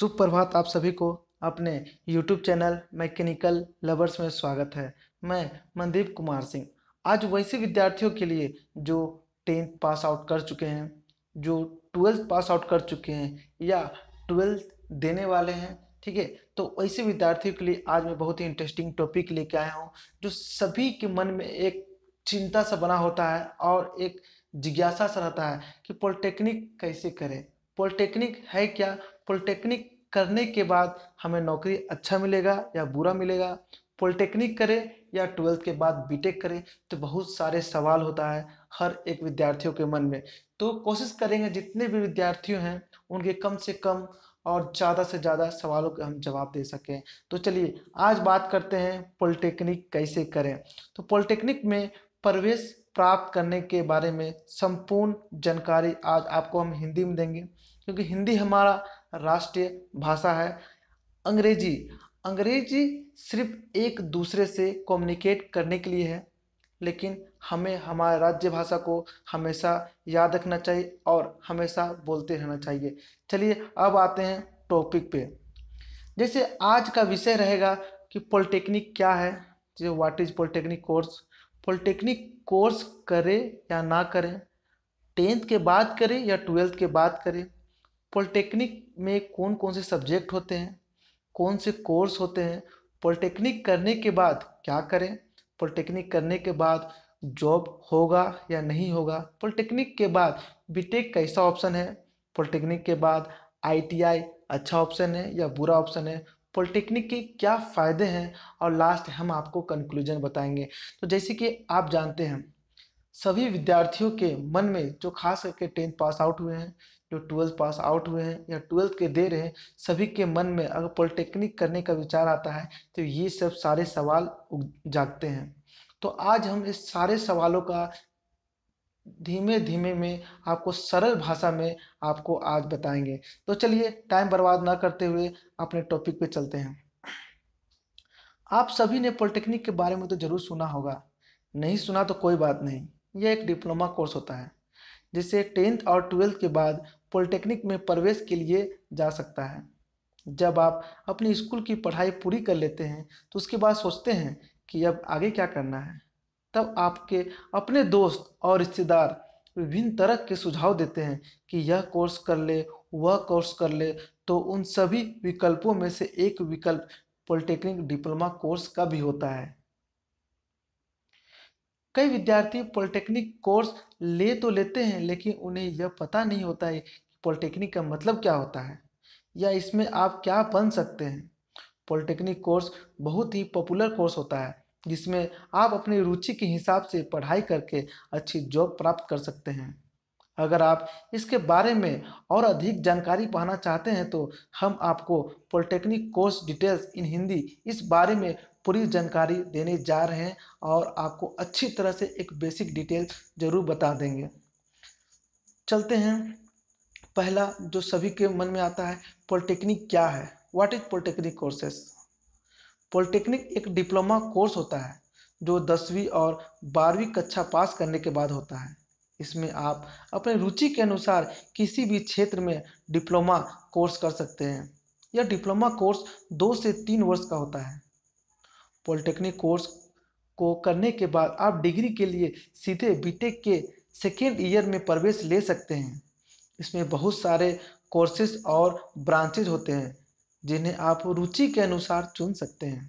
शुभ प्रभात आप सभी को अपने YouTube चैनल मैकेनिकल लवर्स में स्वागत है मैं मनदीप कुमार सिंह आज वैसे विद्यार्थियों के लिए जो टेंथ पास आउट कर चुके हैं जो ट्वेल्थ पास आउट कर चुके हैं या ट्वेल्थ देने वाले हैं ठीक है तो वैसे विद्यार्थियों के लिए आज मैं बहुत ही इंटरेस्टिंग टॉपिक लेके आया हूँ जो सभी के मन में एक चिंता सा बना होता है और एक जिज्ञासा सा रहता है कि पॉलिटेक्निक कैसे करें पॉलिटेक्निक है क्या पॉलिटेक्निक करने के बाद हमें नौकरी अच्छा मिलेगा या बुरा मिलेगा पॉलिटेक्निक करें या ट्वेल्थ के बाद बीटेक करें तो बहुत सारे सवाल होता है हर एक विद्यार्थियों के मन में तो कोशिश करेंगे जितने भी विद्यार्थियों हैं उनके कम से कम और ज़्यादा से ज़्यादा सवालों के हम जवाब दे सकें तो चलिए आज बात करते हैं पॉलिटेक्निक कैसे करें तो पॉलिटेक्निक में प्रवेश प्राप्त करने के बारे में संपूर्ण जानकारी आज आपको हम हिंदी में देंगे क्योंकि हिंदी हमारा राष्ट्रीय भाषा है अंग्रेजी अंग्रेजी सिर्फ एक दूसरे से कम्युनिकेट करने के लिए है लेकिन हमें हमारे राज्य भाषा को हमेशा याद रखना चाहिए और हमेशा बोलते रहना चाहिए चलिए अब आते हैं टॉपिक पे जैसे आज का विषय रहेगा कि पॉलिटेक्निक क्या है जो what is polytechnic course polytechnic course करें या ना करें टेंथ के बाद करें या ट्वेल्थ के बाद करें पॉलिटेक्निक में कौन कौन से सब्जेक्ट होते हैं कौन से कोर्स होते हैं पॉलिटेक्निक करने के बाद क्या करें पॉलिटेक्निक करने के बाद जॉब होगा या नहीं होगा पॉलिटेक्निक के बाद बीटेक कैसा ऑप्शन है पॉलिटेक्निक के बाद आईटीआई अच्छा ऑप्शन है या बुरा ऑप्शन है पॉलिटेक्निक के क्या फ़ायदे हैं और लास्ट हम आपको कंक्लूजन बताएंगे तो जैसे कि आप जानते हैं सभी विद्यार्थियों के मन में जो खास करके टेंथ पास आउट हुए हैं जो ट्वेल्थ पास आउट हुए हैं या ट्वेल्थ के दे रहे हैं सभी के मन में अगर पॉलिटेक्निक करने का विचार आता है तो ये सब सारे सवाल जागते हैं तो आज हम इस सारे सवालों का धीमे धीमे में आपको सरल भाषा में आपको आज बताएंगे तो चलिए टाइम बर्बाद ना करते हुए अपने टॉपिक पे चलते हैं आप सभी ने पॉलिटेक्निक के बारे में तो जरूर सुना होगा नहीं सुना तो कोई बात नहीं यह एक डिप्लोमा कोर्स होता है जिसे टेंथ और ट्वेल्थ के बाद पॉलिटेक्निक में प्रवेश के लिए जा सकता है जब आप अपनी स्कूल की पढ़ाई पूरी कर लेते हैं तो उसके बाद सोचते हैं कि अब आगे क्या करना है तब आपके अपने दोस्त और रिश्तेदार विभिन्न तरह के सुझाव देते हैं कि यह कोर्स कर ले वह कोर्स कर ले तो उन सभी विकल्पों में से एक विकल्प पॉलिटेक्निक डिप्लोमा कोर्स का भी होता है कई विद्यार्थी पॉलिटेक्निक कोर्स ले तो लेते हैं लेकिन उन्हें यह पता नहीं होता है कि पॉलिटेक्निक का मतलब क्या होता है या इसमें आप क्या बन सकते हैं पॉलिटेक्निक कोर्स बहुत ही पॉपुलर कोर्स होता है जिसमें आप अपनी रुचि के हिसाब से पढ़ाई करके अच्छी जॉब प्राप्त कर सकते हैं अगर आप इसके बारे में और अधिक जानकारी पाना चाहते हैं तो हम आपको polytechnic course details in Hindi इस बारे में पूरी जानकारी देने जा रहे हैं और आपको अच्छी तरह से एक बेसिक डिटेल ज़रूर बता देंगे चलते हैं पहला जो सभी के मन में आता है पॉलिटेक्निक क्या है what is polytechnic courses polytechnic एक डिप्लोमा कोर्स होता है जो दसवीं और बारहवीं कक्षा पास करने के बाद होता है इसमें आप अपने रुचि के अनुसार किसी भी क्षेत्र में डिप्लोमा कोर्स कर सकते हैं यह डिप्लोमा कोर्स दो से तीन वर्ष का होता है पॉलिटेक्निक कोर्स को करने के बाद आप डिग्री के लिए सीधे बीटेक के सेकेंड ईयर में प्रवेश ले सकते हैं इसमें बहुत सारे कोर्सेज और ब्रांचेज होते हैं जिन्हें आप रुचि के अनुसार चुन सकते हैं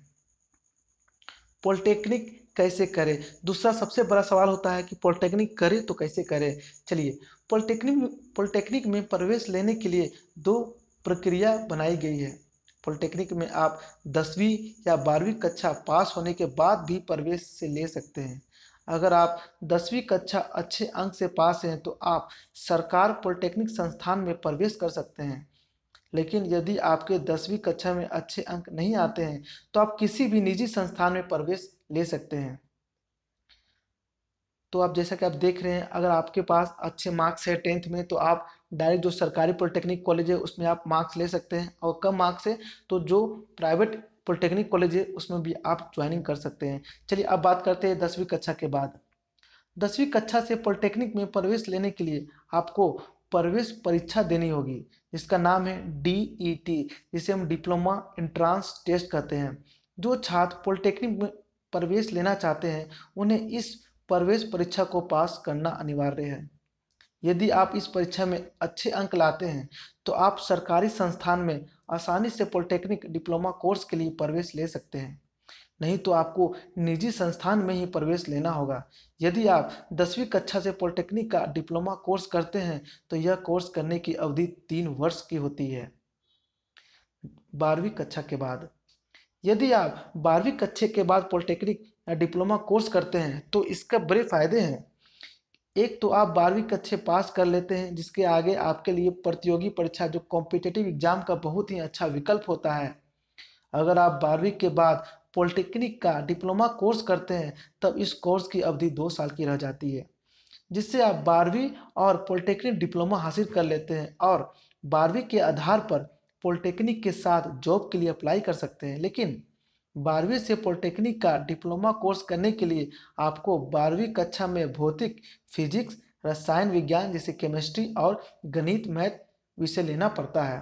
पॉलिटेक्निक कैसे करें दूसरा सबसे बड़ा सवाल होता है कि पॉलिटेक्निक करें तो कैसे करें चलिए पॉलिटेक्निक पॉलिटेक्निक में प्रवेश लेने के लिए दो प्रक्रिया बनाई गई है पॉलिटेक्निक में आप दसवीं या बारहवीं कक्षा पास होने के बाद भी प्रवेश से ले सकते हैं अगर आप दसवीं कक्षा अच्छे अंक से पास हैं तो आप सरकार पॉलिटेक्निक संस्थान में प्रवेश कर सकते हैं लेकिन यदि आपके दसवीं कक्षा में अच्छे अंक नहीं आते हैं तो आप किसी भी निजी संस्थान में प्रवेश ले सकते हैं तो आप जैसा कि आप देख रहे हैं अगर आपके पास अच्छे मार्क्स है टेंथ में तो आप डायरेक्ट जो सरकारी पॉलिटेक्निक कॉलेज है उसमें आप मार्क्स ले सकते हैं और कम मार्क्स है तो जो प्राइवेट पॉलिटेक्निक कॉलेज है उसमें भी आप ज्वाइनिंग कर सकते हैं चलिए अब बात करते हैं दसवीं कक्षा के बाद दसवीं कक्षा से पॉलिटेक्निक में प्रवेश लेने के लिए आपको प्रवेश परीक्षा देनी होगी जिसका नाम है डी ई टी जिसे हम डिप्लोमा इंट्रांस टेस्ट कहते हैं जो छात्र पॉलिटेक्निक में प्रवेश लेना चाहते हैं उन्हें इस प्रवेश परीक्षा को पास करना अनिवार्य है यदि आप इस परीक्षा में अच्छे अंक लाते हैं तो आप सरकारी संस्थान में आसानी से पॉलिटेक्निक डिप्लोमा कोर्स के लिए प्रवेश ले सकते हैं नहीं तो आपको निजी संस्थान में ही प्रवेश लेना होगा यदि आप दसवीं कक्षा से पॉलिटेक्निक का डिप्लोमा कोर्स करते हैं तो यह कोर्स करने की अवधि तीन वर्ष की होती है बारहवीं कक्षा के बाद यदि आप बारहवीं कक्षे के बाद पॉलिटेक्निक डिप्लोमा कोर्स करते हैं तो इसके बड़े फायदे हैं एक तो आप बारहवीं कक्षे पास कर लेते हैं जिसके आगे आपके लिए प्रतियोगी परीक्षा जो कॉम्पिटेटिव एग्जाम का बहुत ही अच्छा विकल्प होता है अगर आप बारहवीं के बाद पॉलिटेक्निक का डिप्लोमा कोर्स करते हैं तब इस कोर्स की अवधि दो साल की रह जाती है जिससे आप बारहवीं और पॉलिटेक्निक डिप्लोमा हासिल कर लेते हैं और बारहवीं के आधार पर पॉलिटेक्निक के साथ जॉब के लिए अप्लाई कर सकते हैं लेकिन बारहवीं से पॉलिटेक्निक का डिप्लोमा कोर्स करने के लिए आपको बारहवीं कक्षा में भौतिक फिजिक्स रसायन विज्ञान जैसे केमिस्ट्री और गणित मैथ विषय लेना पड़ता है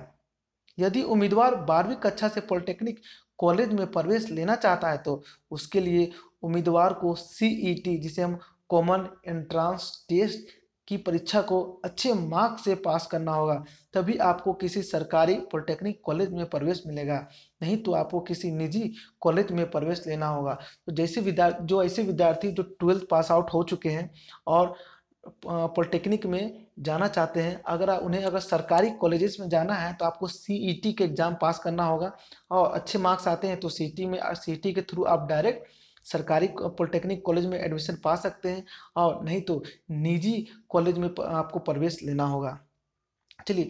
यदि उम्मीदवार बारहवीं कक्षा से पॉलिटेक्निक कॉलेज में प्रवेश लेना चाहता है तो उसके लिए उम्मीदवार को सी e जिसे हम कॉमन एंट्रांस टेस्ट की परीक्षा को अच्छे मार्क्स से पास करना होगा तभी आपको किसी सरकारी पॉलिटेक्निक कॉलेज में प्रवेश मिलेगा नहीं तो आपको किसी निजी कॉलेज में प्रवेश लेना होगा तो जैसे विद्यार्थी जो ऐसे विद्यार्थी जो ट्वेल्थ पास आउट हो चुके हैं और पॉलिटेक्निक में जाना चाहते हैं अगर उन्हें अगर सरकारी कॉलेजेस में जाना है तो आपको सीईटी के एग्ज़ाम पास करना होगा और अच्छे मार्क्स आते हैं तो सी में सीटी के थ्रू आप डायरेक्ट सरकारी पॉलिटेक्निक कॉलेज में एडमिशन पा सकते हैं और नहीं तो निजी कॉलेज में आपको प्रवेश लेना होगा चलिए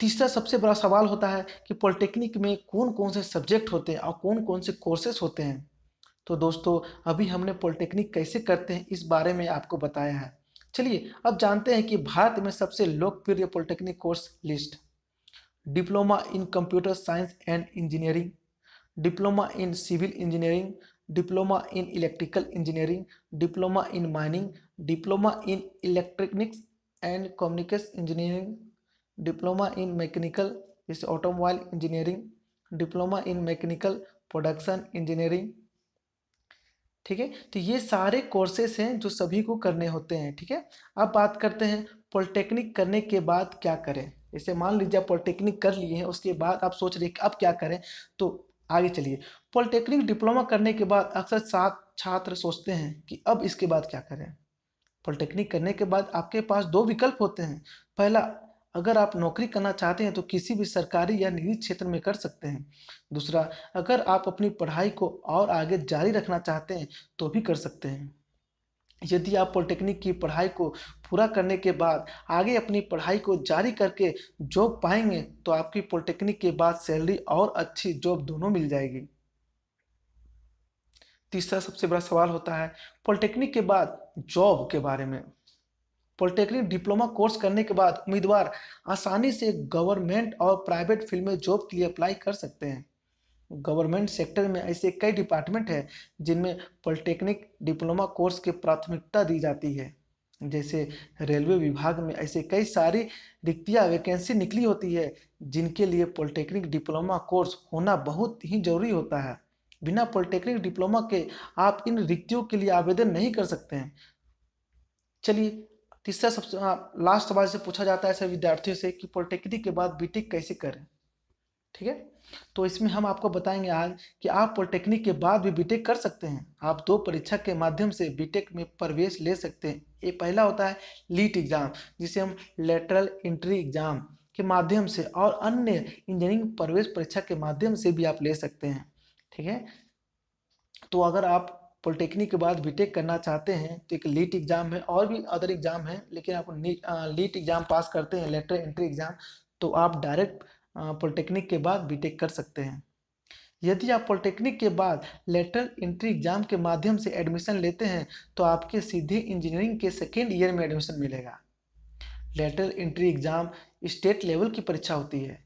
तीसरा सबसे बड़ा सवाल होता है कि पॉलिटेक्निक में कौन कौन से सब्जेक्ट होते हैं और कौन कौन से कोर्सेस होते हैं तो दोस्तों अभी हमने पॉलिटेक्निक कैसे करते हैं इस बारे में आपको बताया है चलिए अब जानते हैं कि भारत में सबसे लोकप्रिय polytechnic course list diploma in computer science and engineering diploma in civil engineering diploma in electrical engineering diploma in mining diploma in electronics and communication engineering diploma in mechanical जैसे automobile engineering diploma in mechanical production engineering ठीक है तो ये सारे courses हैं जो सभी को करने होते हैं ठीक है अब बात करते हैं पॉलिटेक्निक करने के बाद क्या करें जैसे मान लीजिए आप पॉलिटेक्निक कर लिए हैं उसके बाद आप सोच रहे हैं कि अब क्या करें तो आगे चलिए पॉलिटेक्निक डिप्लोमा करने के बाद अक्सर सात छात्र सोचते हैं कि अब इसके बाद क्या करें पॉलिटेक्निक करने के बाद आपके पास दो विकल्प होते हैं पहला अगर आप नौकरी करना चाहते हैं तो किसी भी सरकारी या निजी क्षेत्र में कर सकते हैं दूसरा अगर आप अपनी पढ़ाई को और आगे जारी रखना चाहते हैं तो भी कर सकते हैं यदि आप पॉलिटेक्निक की पढ़ाई को पूरा करने के बाद आगे अपनी पढ़ाई को जारी करके जॉब पाएंगे तो आपकी पॉलिटेक्निक के बाद सैलरी और अच्छी जॉब दोनों मिल जाएगी तीसरा सबसे बड़ा सवाल होता है पॉलिटेक्निक के बाद जॉब के बारे में पॉलिटेक्निक डिप्लोमा कोर्स करने के बाद उम्मीदवार आसानी से गवर्नमेंट और प्राइवेट फील्ड में जॉब के लिए अप्लाई कर सकते हैं गवर्नमेंट सेक्टर में ऐसे कई डिपार्टमेंट हैं जिनमें पॉलिटेक्निक डिप्लोमा कोर्स की प्राथमिकता दी जाती है जैसे रेलवे विभाग में ऐसे कई सारी रिक्तियाँ वैकेंसी निकली होती है जिनके लिए पॉलिटेक्निक डिप्लोमा कोर्स होना बहुत ही जरूरी होता है बिना पॉलिटेक्निक डिप्लोमा के आप इन रिक्तियों के लिए आवेदन नहीं कर सकते हैं चलिए तीसरा सबसे लास्ट सवाल से पूछा जाता है ऐसे विद्यार्थियों से कि पॉलिटेक्निक के बाद बीटेक कैसे करें ठीक है तो इसमें हम आपको बताएंगे आज कि आप पॉलिटेक्निक के बाद भी बीटेक कर सकते हैं आप दो परीक्षा के माध्यम से बीटेक में प्रवेश ले सकते हैं ये पहला होता है लीट एग्ज़ाम जिसे हम लेटरल इंट्री एग्ज़ाम के माध्यम से और अन्य इंजीनियरिंग प्रवेश परीक्षा के माध्यम से भी आप ले सकते हैं ठीक है तो अगर आप पॉलिटेक्निक के बाद बीटेक करना चाहते हैं तो एक लीट एग्ज़ाम है और भी अदर एग्ज़ाम है लेकिन आप लीट एग्ज़ाम पास करते हैं लेटर एंट्री एग्ज़ाम तो आप डायरेक्ट पॉलिटेक्निक के बाद बीटेक कर सकते हैं यदि आप पॉलिटेक्निक के बाद लेटर एंट्री एग्ज़ाम के माध्यम से एडमिशन लेते हैं तो आपके सीधे इंजीनियरिंग के सेकेंड ईयर में एडमिशन मिलेगा lateral entry exam state level की परीक्षा होती है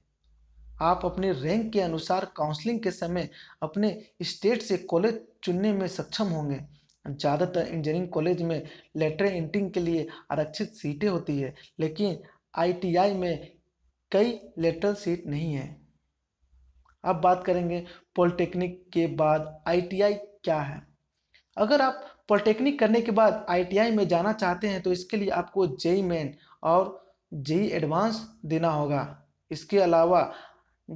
आप अपने रैंक के अनुसार काउंसलिंग के समय अपने स्टेट से कॉलेज चुनने में सक्षम होंगे ज़्यादातर इंजीनियरिंग कॉलेज में लेटर एंट्रिंग के लिए आरक्षित सीटें होती है लेकिन आईटीआई में कई लेटरल सीट नहीं है अब बात करेंगे पॉलिटेक्निक के बाद आईटीआई क्या है अगर आप पॉलिटेक्निक करने के बाद आईटीआई में जाना चाहते हैं तो इसके लिए आपको जेई मेन और जेई एडवांस देना होगा इसके अलावा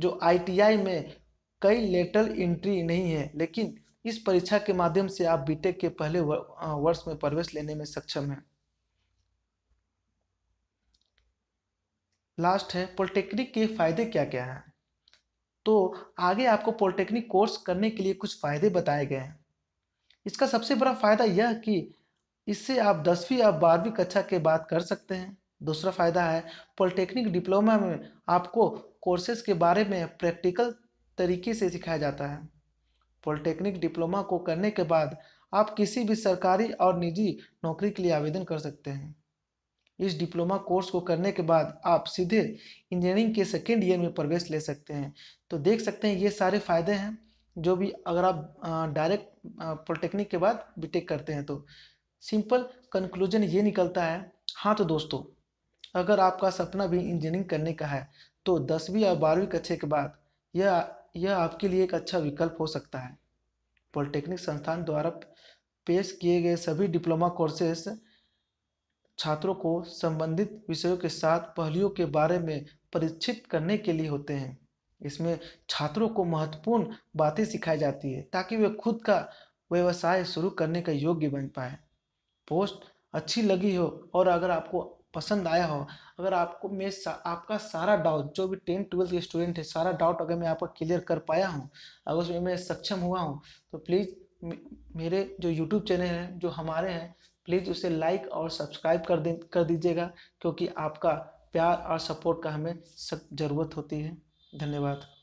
जो आईटीआई में कई लेटरल एंट्री नहीं है लेकिन इस परीक्षा के माध्यम से आप बीटेक के पहले वर्ष में प्रवेश लेने में सक्षम हैं लास्ट है पॉलिटेक्निक के फ़ायदे क्या क्या हैं तो आगे आपको पॉलिटेक्निक कोर्स करने के लिए कुछ फ़ायदे बताए गए हैं इसका सबसे बड़ा फ़ायदा यह कि इससे आप दसवीं या बारहवीं कक्षा के बाद कर सकते हैं दूसरा फ़ायदा है पॉलिटेक्निक डिप्लोमा में आपको कोर्सेज के बारे में प्रैक्टिकल तरीके से सिखाया जाता है पॉलिटेक्निक डिप्लोमा को करने के बाद आप किसी भी सरकारी और निजी नौकरी के लिए आवेदन कर सकते हैं इस डिप्लोमा कोर्स को करने के बाद आप सीधे इंजीनियरिंग के सेकेंड ईयर में प्रवेश ले सकते हैं तो देख सकते हैं ये सारे फ़ायदे हैं जो भी अगर आप डायरेक्ट पॉलिटेक्निक के बाद बीटेक करते हैं तो सिंपल कंक्लूजन ये निकलता है हाँ तो दोस्तों अगर आपका सपना भी इंजीनियरिंग करने का है तो दसवीं या बारहवीं कक्षे के बाद यह यह आपके लिए एक अच्छा विकल्प हो सकता है पॉलिटेक्निक संस्थान द्वारा पेश किए गए सभी डिप्लोमा कोर्सेस छात्रों को संबंधित विषयों के साथ पहलुओं के बारे में परीक्षित करने के लिए होते हैं इसमें छात्रों को महत्वपूर्ण बातें सिखाई जाती है ताकि वे खुद का व्यवसाय शुरू करने का योग्य बन पाए पोस्ट अच्छी लगी हो और अगर आपको पसंद आया हो अगर आपको मैं सा, आपका सारा डाउट जो भी टेंथ ट्वेल्थ के स्टूडेंट है सारा डाउट अगर मैं आपका क्लियर कर पाया हूँ अगर उसमें मैं सक्षम हुआ हूँ तो प्लीज़ मेरे जो यूट्यूब चैनल हैं जो हमारे हैं प्लीज़ उसे लाइक और सब्सक्राइब कर दे कर दीजिएगा क्योंकि आपका प्यार और सपोर्ट का हमें ज़रूरत होती है धन्यवाद